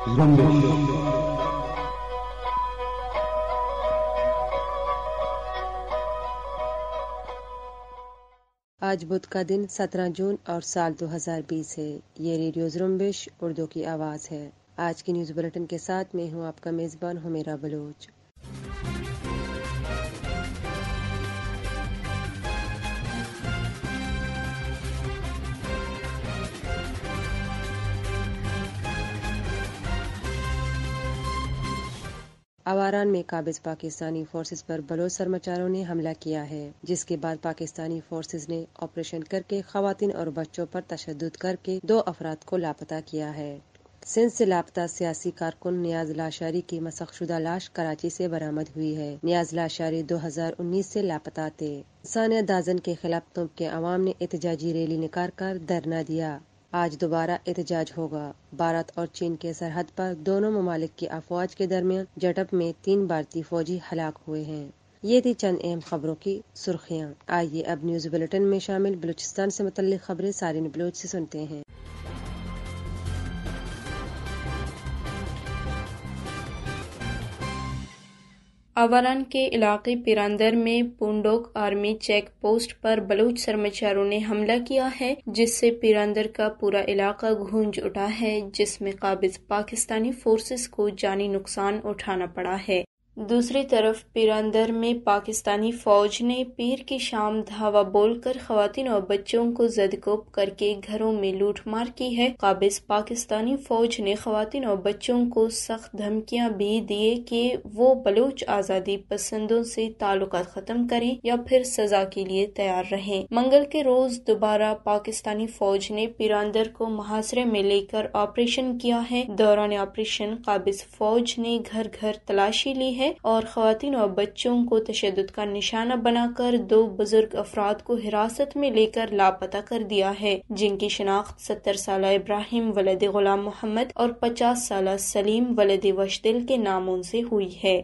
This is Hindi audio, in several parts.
आज बुध का दिन 17 जून और साल 2020 है ये रेडियो जुम्बिश उर्दू की आवाज़ है आज की न्यूज़ बुलेटिन के साथ मैं हूँ आपका मेज़बान हमेरा बलोच आवारान में काबिज पाकिस्तानी फोर्सेज पर बलोच सरमाचारों ने हमला किया है जिसके बाद पाकिस्तानी फोर्सेज ने ऑपरेशन करके खातन और बच्चों पर तशद करके दो अफराद को लापता किया है सिंध से लापता सियासी कारकुन न्याज लाशारी की मसकशुदा लाश कराची से बरामद हुई है न्याज लाशारी 2019 से लापता थे सानिया दाजन के खिलाफ तुम के अवाम ने एहतजाजी रैली निकाल कर धरना दिया आज दोबारा एहतजाज होगा भारत और चीन के सरहद पर दोनों ममालिक की अफवाज के दरमियान जटप में तीन भारतीय फौजी हलाक हुए हैं ये थी चंद अहम खबरों की सुर्खियाँ आइए अब न्यूज बुलेटिन में शामिल बलूचिस्तान से मुतल खबरें सारे बलोच से सुनते हैं अवरन के इलाके पिरांदर में पुंडोक आर्मी चेक पोस्ट पर बलूच सरमाचारों ने हमला किया है जिससे पिरांदर का पूरा इलाका गूंज उठा है जिसमें काबिज पाकिस्तानी फोर्सेस को जानी नुकसान उठाना पड़ा है दूसरी तरफ पीरांदर में पाकिस्तानी फौज ने पीर की शाम धावा बोलकर खवातिन और बच्चों को जदकोप करके घरों में लूट मार की है काबिज पाकिस्तानी फौज ने खवातिन और बच्चों को सख्त धमकियां भी दिए कि वो बलूच आज़ादी पसंदों से ताल्लुक ख़त्म करें या फिर सजा के लिए तैयार रहे मंगल के रोज दोबारा पाकिस्तानी फौज ने पीरांदर को मुहासरे में लेकर ऑपरेशन किया है दौरान ऑपरेशन काबिज फौज ने घर घर तलाशी ली है है और खातन और बच्चों को तशद का निशाना बनाकर दो बुजुर्ग अफराद को हिरासत में लेकर लापता कर दिया है जिनकी शनाख्त सत्तर साल इब्राहिम वलद गुलाम मोहम्मद और पचास साल सलीम वलद वशदिल के नामों से हुई है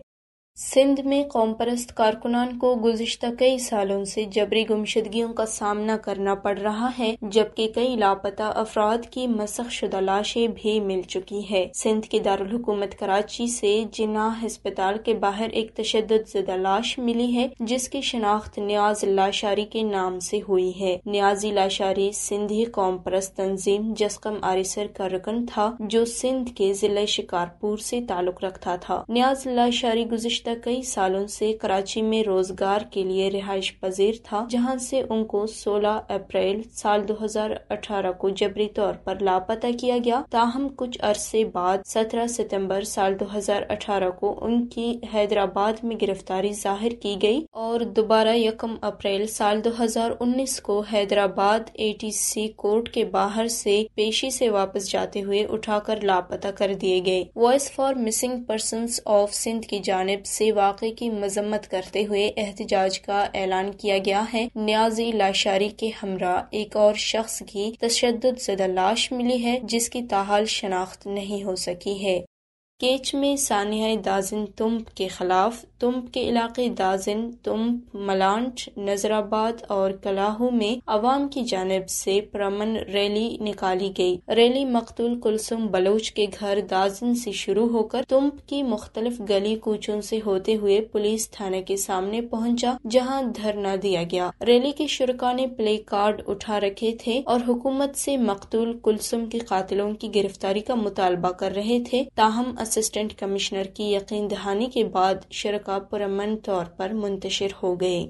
सिंध में कौमपरस्त कारकुनान को गुजशत कई सालों से जबरी गुमशदगियों का सामना करना पड़ रहा है जबकि कई लापता अफराद की मसख शुदा लाशें भी मिल चुकी है सिंध के दारकूमत कराची से जिनाह हस्पताल के बाहर एक तशद जदा लाश मिली है जिसकी शनाख्त न्याज लाशारी के नाम से हुई है न्याजी लाशारी सिंधी कौम परस्त तंजीम जस्कम आरिसर का रकन था जो सिंध के जिले शिकारपुर से ताल्लुक रखता था न्याज लाशारी गुजशत गुजशत कई सालों से कराची में रोजगार के लिए रिहाइश पजीर था जहां से उनको 16 अप्रैल साल 2018 को जबरी तौर पर लापता किया गया ताहम कुछ अरसे बाद 17 सितंबर साल 2018 को उनकी हैदराबाद में गिरफ्तारी जाहिर की गई और दोबारा यकम अप्रैल साल 2019 को हैदराबाद एटीसी कोर्ट के बाहर से पेशी से वापस जाते हुए उठाकर लापता कर दिए गए voice for missing person of Sindh की जानब से वाक़े की मजम्मत करते हुए एहतजाज का ऐलान किया गया है न्याजी लाशारी के हमरा एक और शख्स की तशद जदा लाश मिली है जिसकी ताहाल शनाख्त नहीं हो सकी है केच में सानिया दाजिन तुम्प के खिलाफ तुम्प के इलाके दाजिन तुम्प, मलांट, नजराबाद और कलाहू में अवाम की जानब से प्रमन रैली निकाली गई रैली मकतूल कुलसुम बलोच के घर दाजिन से शुरू होकर तुम्प की मुख्तलिफ गली कूचों से होते हुए पुलिस थाने के सामने पहुंचा जहां धरना दिया गया रैली के शुरा ने प्ले कार्ड उठा रखे थे और हुकूमत से मकतूल कुलसुम के कातिलों की गिरफ्तारी का मुतालबा कर रहे थे ताहम असिस्टेंट कमिश्नर की यकीन दहानी के बाद शरका पुरमन तौर पर मुंतशिर हो गए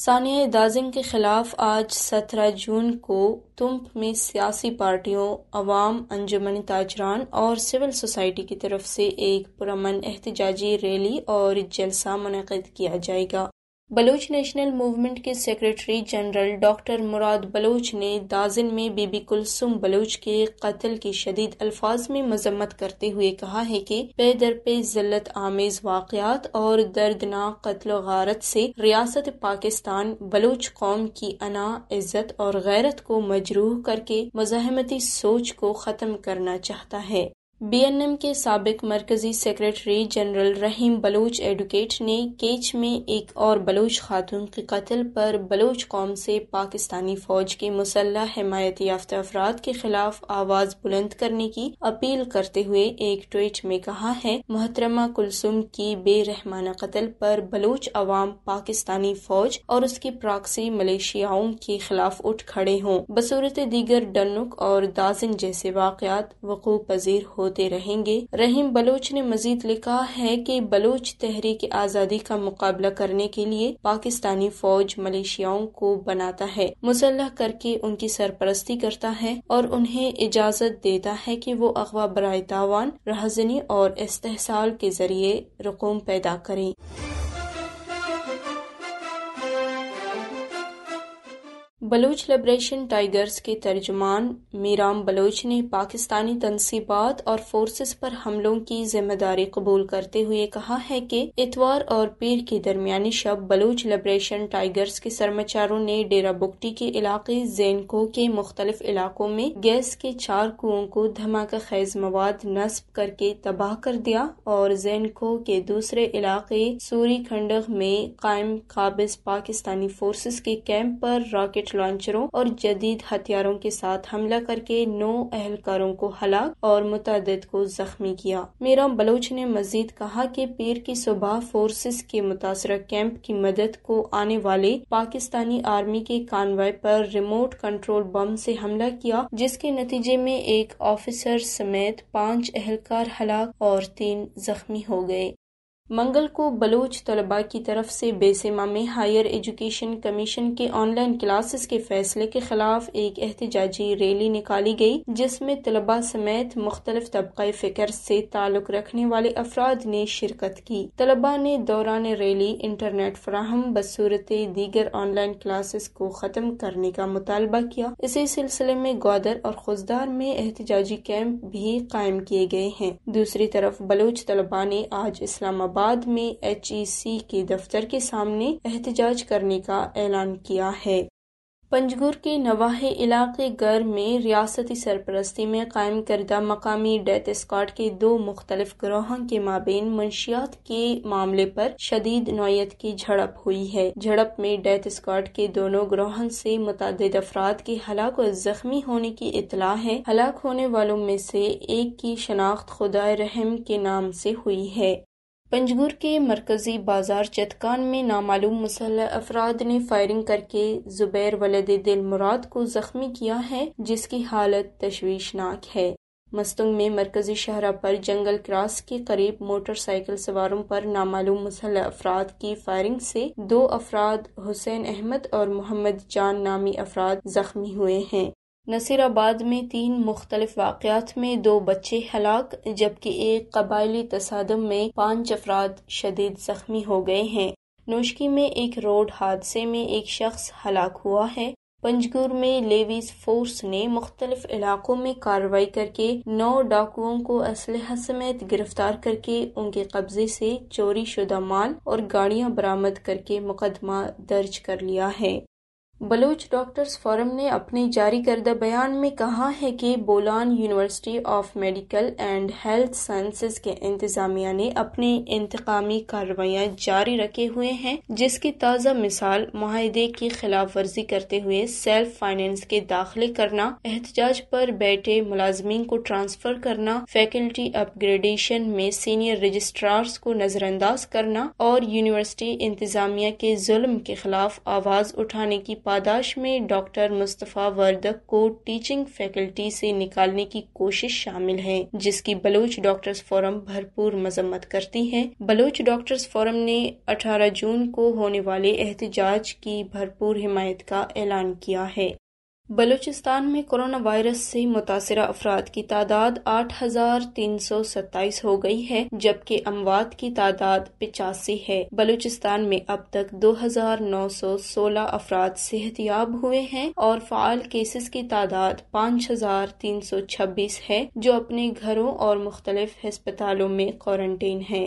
सानिया दाजिंग के खिलाफ आज सत्रह जून को तुम्प में सियासी पार्टियों अवाम अंजुमन ताजरान और सिविल सोसाइटी की तरफ से एक पुरमन एहतजाजी रैली और जलसा मुनद किया जाएगा बलोच नेशनल मूवमेंट के secretary general doctor Murad Baloch ने दाजिन में बीबी कुलसुम बलोच के कत्ल की शदीद अल्फाज में मजम्मत करते हुए कहा है कि पे दर पे जिल्लत आमेज वाकयात और दर्दनाक कत्ल गारत से रियासत पाकिस्तान बलोच कौम की अना इज्जत और गैरत को मजरूह करके मजाहमती सोच को खत्म करना चाहता है बीएनएम के सबक मरकजी secretary general Rahim Baloch advocate ने केच में एक और बलोच खातून के कत्ल पर बलोच कौम से पाकिस्तानी फौज के मुसलह हमायत याफ्ता अफराद के खिलाफ आवाज बुलंद करने की अपील करते हुए एक ट्वीट में कहा है मोहतरमा कुलसुम की बेरहमाना कत्ल पर बलोच अवाम पाकिस्तानी फौज और उसकी प्राक्सी मलेशियाओं के खिलाफ उठ खड़े हों बसूरत दीगर डनुक और दाजिन जैसे वाकत वकू पजीर हो होते रहेंगे रहीम बलोच ने मजीद लिखा है कि बलोच तहरीक आज़ादी का मुकाबला करने के लिए पाकिस्तानी फौज मलेशियाओं को बनाता है मुसल्ह करके उनकी सरपरस्ती करता है और उन्हें इजाज़त देता है की वो अगवा बरए तावान रहाजनी और इस्तेसाल के जरिए रकूम पैदा करें बलोच लिब्रेशन टाइगर्स के तर्जमान मीराम बलोच ने पाकिस्तानी तनसीबात और फोर्सेस पर हमलों की जिम्मेदारी कबूल करते हुए कहा है कि इतवार और पीर के दरमियानी शब बलोच लिब्रेशन टाइगर्स के सरमाचारों ने डेरा बुकटी के इलाके जैनको के मुख्तलिफ इलाकों में गैस के चार कुओं को धमाका खैज मवाद नस्ब करके तबाह कर दिया और जैनखो के दूसरे इलाके सूरी खंडक में कायम काबिज पाकिस्तानी फोर्सेस के कैंप पर रॉकेट लॉन्चरों और जदीद हथियारों के साथ हमला करके नौ अहलकारों को हलाक और मुतद को जख्मी किया मेरा बलोच ने मजीद कहा कि पीर की सुबह फोर्सेस के मुतासर कैंप की मदद को आने वाले पाकिस्तानी आर्मी के कानवाय पर रिमोट कंट्रोल बम से हमला किया जिसके नतीजे में एक ऑफिसर समेत पांच एहलकार हलाक और तीन जख्मी हो गए मंगल को बलोच तलबा की तरफ से बेसमा में हायर एजुकेशन कमीशन के ऑनलाइन क्लासेस के फैसले के खिलाफ एक एहतजाजी रैली निकाली गई जिसमें तलबा समेत मुख्तलिफ तबका फिक्र से ताल्लुक रखने वाले अफराद ने शिरकत की तलबा ने दौरान रैली इंटरनेट फ्राहम बसूरत दीगर ऑनलाइन क्लासेस को ख़त्म करने का मुतालबा किया इसी सिलसिले में ग्वादर और खुजदार में एहतजाजी कैंप भी कायम किए गए हैं दूसरी तरफ बलूच तलबा ने आज इस्लामाबाद इस्लामाबाद में सी e के दफ्तर के सामने एहतजाज करने का ऐलान किया है पंजगुर के नवाहे इलाके गर में रियासती सरपरस्ती में कायम करदा मकामी डेथ स्कॉट के दो मुख्तलिफ ग्रोहों के माबेन मंशियात के मामले पर शदीद नौयत की झड़प हुई है झड़प में डेथ स्कॉट के दोनों ग्रोहन से मुतद अफराद के हलाक और जख्मी होने की इतला है हलाक होने वालों में से एक की शनाख्त खुदा रहम के नाम से हुई है पंजगुर के मरकजी बाजार चतकान में नामालूम मुसलह अफराद ने फायरिंग करके जुबैर वलद दिल मुराद को जख्मी किया है जिसकी हालत तशवीशनाक है मस्तुंग में मरकजी शहरा पर जंगल क्रॉस के करीब मोटरसाइकिल सवारों पर नामालूम मुसल अफराद की फायरिंग से दो अफराद हुसैन अहमद और मोहम्मद जान नामी अफराद जख्मी हुए हैं नसीराबाद में तीन मुख्तलिफ वाक़ात में दो बच्चे हलाक जबकि एक कबायली तसादम में पाँच अफराद शदीद जख्मी हो गए हैं नोशकी में एक रोड हादसे में एक शख्स हलाक हुआ है पंजगुर में लेवीज फोर्स ने मुख्तलिफ इलाकों में कार्रवाई करके नौ डाकुओं को असलहा समेत गिरफ्तार करके उनके कब्जे से चोरी शुदा माल और गाड़ियाँ बरामद करके मुकदमा दर्ज कर लिया है बलूच डॉक्टर्स फोरम ने अपने जारी करदा बयान में कहा है कि Bolan University of Medical and Health Sciences के इंतजामिया ने अपने इंतकामी कार्रवाइयाँ जारी रखे हुए हैं जिसकी ताज़ा मिसाल माहदे की खिलाफ वर्जी करते हुए सेल्फ फाइनेंस के दाखिले करना एहतजाज पर बैठे मुलाजमीन को ट्रांसफर करना फैकल्टी अपग्रेडेशन में सीनियर रजिस्ट्रार्स को नजरअंदाज करना और यूनिवर्सिटी इंतजामिया के जुल्म के खिलाफ आवाज़ उठाने की पादाश में डॉक्टर मुस्तफ़ा वर्दक को टीचिंग फैकल्टी से निकालने की कोशिश शामिल है जिसकी बलोच डॉक्टर्स फोरम भरपूर मजम्मत करती है बलोच डॉक्टर्स फोरम ने 18 जून को होने वाले एहतजाज की भरपूर हिमायत का ऐलान किया है बलूचिस्तान में कोरोना वायरस से मुतासर अफराद की तादाद आठ हजार तीन सौ सत्ताईस हो गई है जबकि अमवात की तादाद पिचासी है बलूचिस्तान में अब तक दो हजार नौ सौ सोलह अफराद हुए हैं और फाल केसेस की तादाद पाँच हजार तीन सौ छब्बीस है जो अपने घरों और मुख्तलिफ हस्पतालों में क्वारंटीन है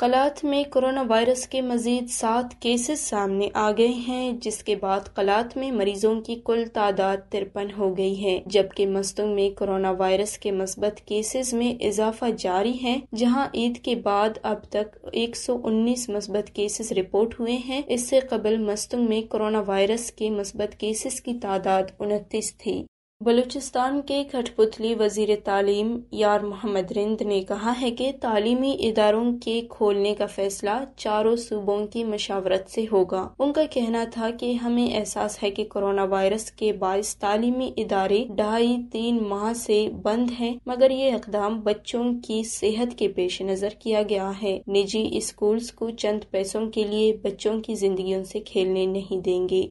कलाथ में कोरोना वायरस के मजीद सात केसेस सामने आ गए हैं जिसके बाद कलाथ में मरीजों की कुल तादाद तिरपन हो गई है जबकि मस्तुंग में कोरोना वायरस के मस्बत केसेस में इजाफा जारी है जहां ईद के बाद अब तक 119 मस्बत केसेस रिपोर्ट हुए हैं इससे कबल मस्तुंग में कोरोना वायरस के मस्बत केसेस की तादाद उनतीस थी बलूचिस्तान के खटपुतली वजीर तालीम यार मोहम्मद रिंद ने कहा है कि तालीमी इदारों के खोलने का फैसला चारों सूबों की मशावरत से होगा उनका कहना था कि हमें एहसास है कि कोरोना वायरस के बायस तालीमी इदारे ढाई तीन माह से बंद हैं मगर ये इकदाम बच्चों की सेहत के पेश नज़र किया गया है निजी स्कूल को चंद पैसों के लिए बच्चों की जिंदगी से खेलने नहीं देंगे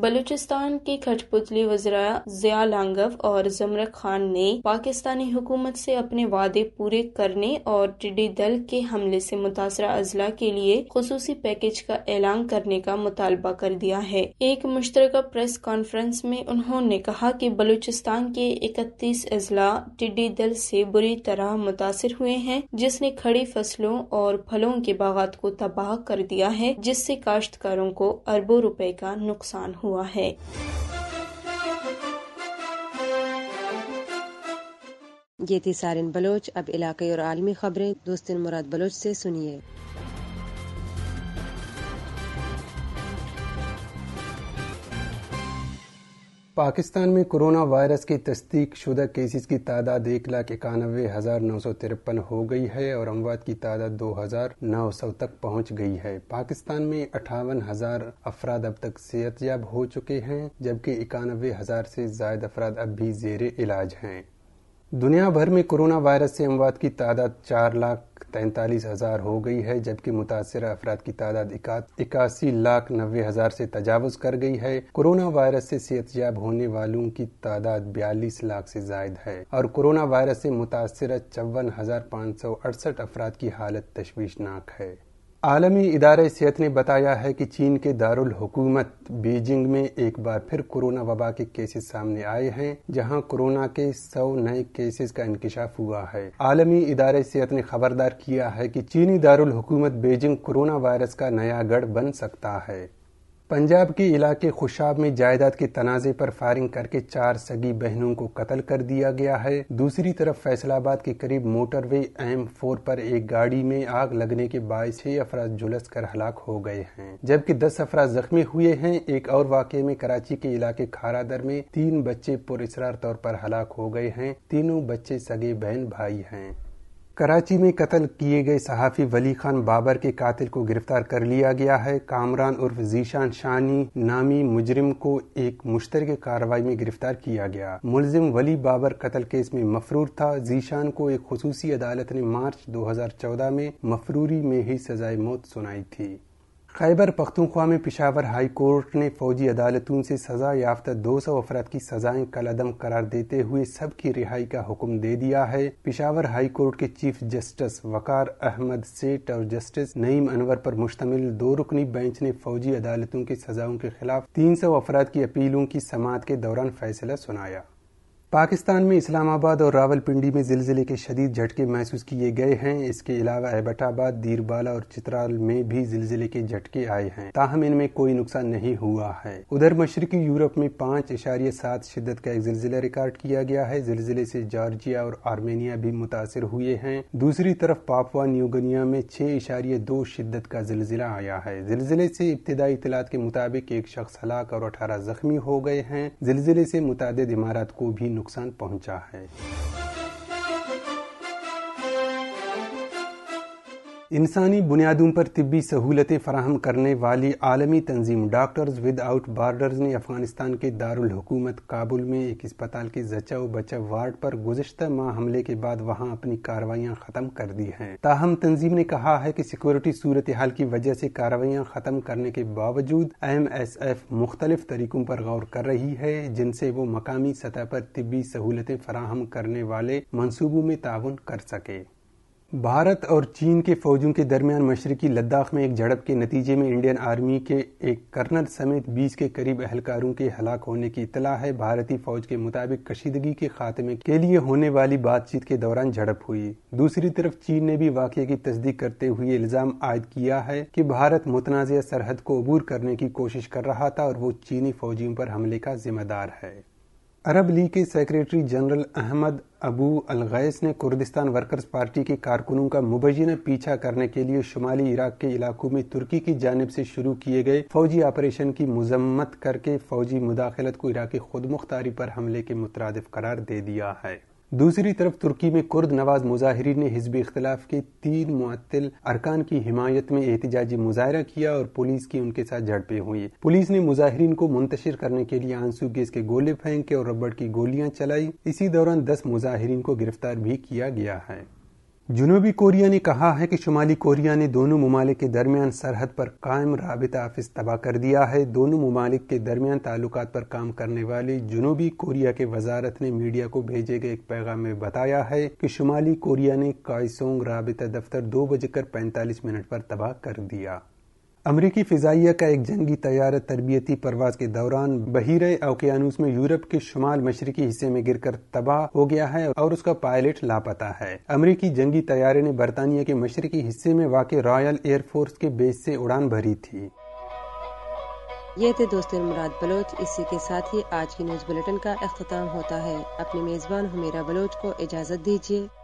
बलूचिस्तान के खटपुतली वज्रा ज़िया लांगव और जमरक खान ने पाकिस्तानी हुकूमत से अपने वादे पूरे करने और टिड्डी दल के हमले से मुतासर अजला के लिए खसूसी पैकेज का ऐलान करने का मुतालबा कर दिया है एक मुश्तर प्रेस कॉन्फ्रेंस में उन्होंने कहा कि बलूचिस्तान के इकतीस अजला टिड्डी दल से बुरी तरह मुतासर हुए हैं जिसने खड़ी फसलों और फलों के बागात को तबाह कर दिया है जिससे काश्तकारों को अरबों रुपए का नुकसान हुआ है ये थी सारिन बलोच अब इलाके और आलमी खबरें दोस्तिन मुराद बलोच से सुनिए पाकिस्तान में कोरोना वायरस के तस्दीक शुदा केसेस की तादाद एक लाख इक्यानवे हज़ार नौ सौ तिरपन हो गई है और अमवात की तादाद दो हज़ार नौ सौ तक पहुंच गई है पाकिस्तान में अठावन हज़ार अफराद अब तक सेहतयाब हो चुके हैं जबकि इक्यानवे हज़ार से ज्यादा अफराद अब भी जेर इलाज हैं दुनिया भर में कोरोना वायरस से अमवात की तादाद चार लाख तैंतालीस हज़ार हो गई है जबकि मुतासर अफराद की तादाद इक्यासी लाख नबे हज़ार से तजावज़ कर गई है कोरोना वायरस से याब होने वालों की तादाद बयालीस लाख से जायद है और कोरोना वायरस से मुतासर चौवन हज़ार पाँच सौ अड़सठ अफराद की हालत तशवीशनाक है आलमी इदारे सेहत ने बताया है कि चीन के दारुल हुकूमत बीजिंग में एक बार फिर कोरोना वबा के केसेस सामने आए हैं जहां कोरोना के 100 नए केसेस का इंकशाफ हुआ है आलमी इदारे सेहत ने खबरदार किया है कि चीनी दारुल हुकूमत बीजिंग कोरोना वायरस का नया गढ़ बन सकता है पंजाब के इलाके खुशाब में जायदाद के तनाजे पर फायरिंग करके चार सगी बहनों को कत्ल कर दिया गया है दूसरी तरफ फैसलाबाद के करीब मोटरवे एम फोर पर एक गाड़ी में आग लगने के बाईस छह अफराज झुलस कर हलाक हो गए हैं जबकि दस अफराज जख्मी हुए हैं एक और वाक्य में कराची के इलाके खारादर में तीन बच्चे पुरस्ार तौर पर हलाक हो गए हैं तीनों बच्चे सगे बहन भाई हैं कराची में कत्ल किए गए सहाफ़ी वली खान बाबर के कातिल को गिरफ्तार कर लिया गया है कामरान उर्फ जीशान शानी नामी मुजरिम को एक मुश्तर कार्रवाई में गिरफ्तार किया गया मुलजिम वली बाबर कत्ल केस में मफरूर था जीशान को एक खसूसी अदालत ने मार्च 2014 में मफरूरी में ही सजाए मौत सुनाई थी खैबर पख्तूनख्वा में पिशावर हाई कोर्ट ने फौजी अदालतों से सज़ा याफ्ता दो सौ अफराद की सजाएं अदम करार देते हुए सबकी रिहाई का हुक्म दे दिया है पिशावर हाई कोर्ट के चीफ जस्टिस वकार अहमद सेठ और जस्टिस नईम अनवर पर मुश्तमिल दो रुकनी बेंच ने फौजी अदालतों की सजाओं के खिलाफ तीन सौ अफराद की अपीलों की समात के दौरान फैसला सुनाया पाकिस्तान में इस्लामाबाद और रावलपिंडी में जिलजिले के शदीद झटके महसूस किए गए हैं इसके अलावा एबटाबाद दीरबाला और चित्राल में भी जिलजिले के झटके आए हैं ताहम इनमें कोई नुकसान नहीं हुआ है उधर मशरकी यूरोप में पाँच इशारे सात शिदत का एक जिलजिला रिकॉर्ड किया गया है जिलजिले से जॉर्जिया और आर्मेनिया भी मुतासर हुए हैं दूसरी तरफ पापवा न्यूगनिया में छह इशारे दो शिदत का जिलजिला आया है जिलजिले से इब्तदाई इतलात के मुताबिक एक शख्स हलाक और अठारह जख्मी हो गए हैं जिलजिले से मुतद इमारत को भी नुकसान पहुंचा है इंसानी बुनियादों पर तबी सहूलतें फराहम करने वाली आलमी तंजीम डॉक्टर्स आउट बार्डर्स ने अफगानिस्तान के दारकूमत काबुल में एक अस्पताल के जचाव बचाव वार्ड पर गुजशत माह हमले के बाद वहां अपनी कार्रवाइयां ख़त्म कर दी हैं ताहम तंजीम ने कहा है कि सिक्योरिटी सूरत हाल की वजह से कार्रवाइयां ख़त्म करने के बावजूद एम एस एफ मुख्तलिफ तरीकों पर गौर कर रही है जिनसे वो मकामी सतह पर तबी सहूलतें फराहम करने वाले मनसूबों में ताउन कर सके भारत और चीन के फौजों के दरमियान मशरकी लद्दाख में एक झड़प के नतीजे में इंडियन आर्मी के एक कर्नल समेत 20 के करीब अहलकारों के हलाक होने की इतला है भारतीय फौज के मुताबिक कशीदगी के खात्मे के लिए होने वाली बातचीत के दौरान झड़प हुई दूसरी तरफ चीन ने भी वाक़े की तस्दीक करते हुए इल्ज़ाम आयद किया है कि भारत मुतनाज़ सरहद को अबूर करने की कोशिश कर रहा था और वो चीनी फौजियों पर हमले का जिम्मेदार है अरब लीग के सेक्रेटरी जनरल अहमद अबू अलगैस ने कुर्दिस्तान वर्कर्स पार्टी के कारकुनों का मुबैना पीछा करने के लिए शुमाली इराक के इलाकों में तुर्की की जानब से शुरू किए गए फौजी ऑपरेशन की मजम्मत करके फौजी मुदाखलत को इराकी खुद मुख्तारी पर हमले के मुतरद करार दे दिया है दूसरी तरफ तुर्की में कुर्द नवाज मुजाहरीन ने हिजब इख्तलाफ के तीन मुअत्तल अरकान की हिमायत में एहतजाजी मुजाहरा किया और पुलिस की उनके साथ झड़पें हुई पुलिस ने मुजाहरीन को मुंतशिर करने के लिए आंसू गैस के गोले फेंके और रबड़ की गोलियां चलाई इसी दौरान दस मुजाहरीन को गिरफ्तार भी किया गया है जुनूबी कोरिया ने कहा है कि शुमाली कोरिया ने दोनों ममालिक के दरमियान सरहद पर कायम रबता आफिस तबाह कर दिया है दोनों ममालिक के दरमियान ताल्लुक पर काम करने वाली जुनूबी कोरिया के वजारत ने मीडिया को भेजे गए एक पैगाम में बताया है कि शुमाली कोरिया ने कायसोंग रबता दफ्तर दो बजकर पैंतालीस मिनट पर तबाह कर दिया अमरीकी फ़िज़ाइया का एक जंगी तैयार तरबियती परवाज के दौरान बहिर अवकेानूस में यूरोप के शुमाल मशरकी हिस्से में गिरकर तबाह हो गया है और उसका पायलट लापता है अमरीकी जंगी तैयारे ने बरतानिया के मशरकी हिस्से में वाक़ रॉयल एयरफोर्स के बेस से उड़ान भरी थी ये थे दोस्तों मुराद बलोच इसी के साथ ही आज की न्यूज़ बुलेटिन का अख्ताम होता है अपने मेज़बान हमीरा बलोच को इजाज़त दीजिए